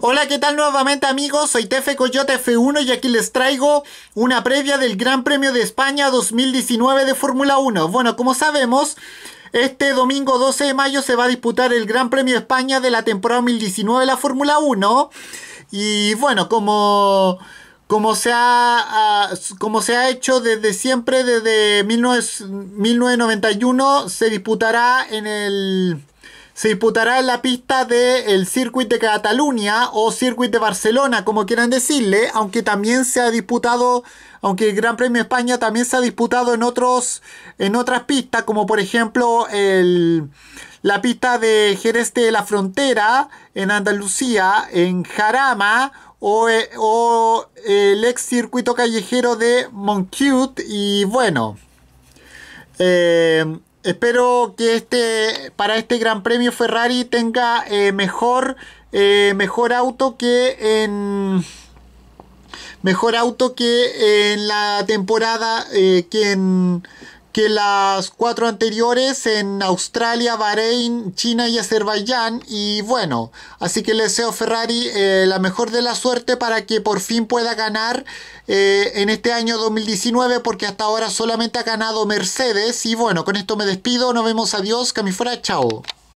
Hola, ¿qué tal nuevamente amigos? Soy Tefe Coyote F1 y aquí les traigo una previa del Gran Premio de España 2019 de Fórmula 1. Bueno, como sabemos, este domingo 12 de mayo se va a disputar el Gran Premio de España de la temporada 2019 de la Fórmula 1. Y bueno, como... Como se, ha, como se ha hecho desde siempre, desde 1991, se disputará en el se disputará en la pista del el Circuit de Cataluña o Circuit de Barcelona, como quieran decirle, aunque también se ha disputado, aunque el Gran Premio España también se ha disputado en, otros, en otras pistas, como por ejemplo el, la pista de Jerez de la Frontera en Andalucía, en Jarama, o, eh, el ex circuito callejero de Moncute, y bueno. Eh, espero que este para este Gran Premio Ferrari tenga eh, mejor eh, mejor auto que en mejor auto que en la temporada eh, que en que las cuatro anteriores en Australia, Bahrein, China y Azerbaiyán. Y bueno, así que le deseo Ferrari eh, la mejor de la suerte para que por fin pueda ganar eh, en este año 2019 porque hasta ahora solamente ha ganado Mercedes. Y bueno, con esto me despido, nos vemos, adiós, camifora, chao.